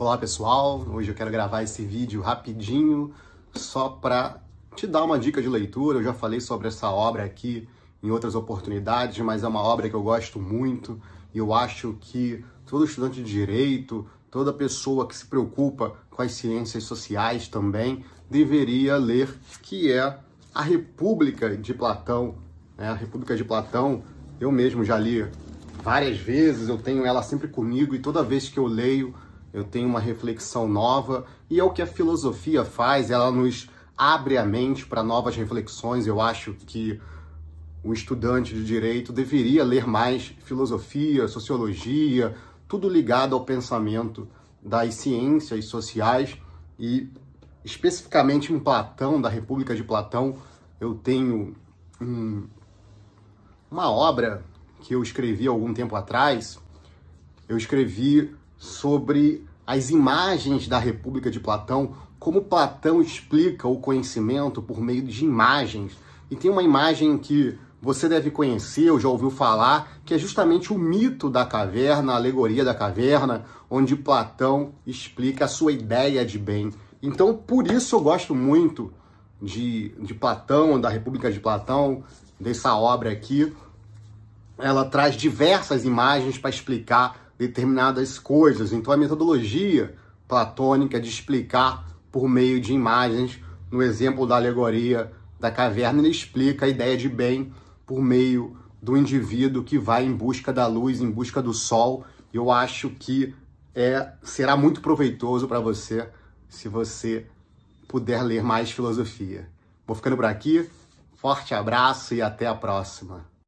Tipo, Olá pessoal, hoje eu quero gravar esse vídeo rapidinho só para te dar uma dica de leitura. Eu já falei sobre essa obra aqui em outras oportunidades, mas é uma obra que eu gosto muito e eu acho que todo estudante de direito, toda pessoa que se preocupa com as ciências sociais também deveria ler, que é a República de Platão. É, a República de Platão, eu mesmo já li várias vezes, eu tenho ela sempre comigo e toda vez que eu leio eu tenho uma reflexão nova e é o que a filosofia faz, ela nos abre a mente para novas reflexões. Eu acho que o estudante de direito deveria ler mais filosofia, sociologia, tudo ligado ao pensamento das ciências sociais e especificamente em Platão, da República de Platão, eu tenho um, uma obra que eu escrevi algum tempo atrás. Eu escrevi sobre as imagens da República de Platão, como Platão explica o conhecimento por meio de imagens. E tem uma imagem que você deve conhecer, ou já ouviu falar, que é justamente o mito da caverna, a alegoria da caverna, onde Platão explica a sua ideia de bem. Então, por isso eu gosto muito de, de Platão, da República de Platão, dessa obra aqui. Ela traz diversas imagens para explicar determinadas coisas. Então a metodologia platônica de explicar por meio de imagens. No exemplo da alegoria da caverna, ele explica a ideia de bem por meio do indivíduo que vai em busca da luz, em busca do sol. Eu acho que é será muito proveitoso para você se você puder ler mais filosofia. Vou ficando por aqui. Forte abraço e até a próxima.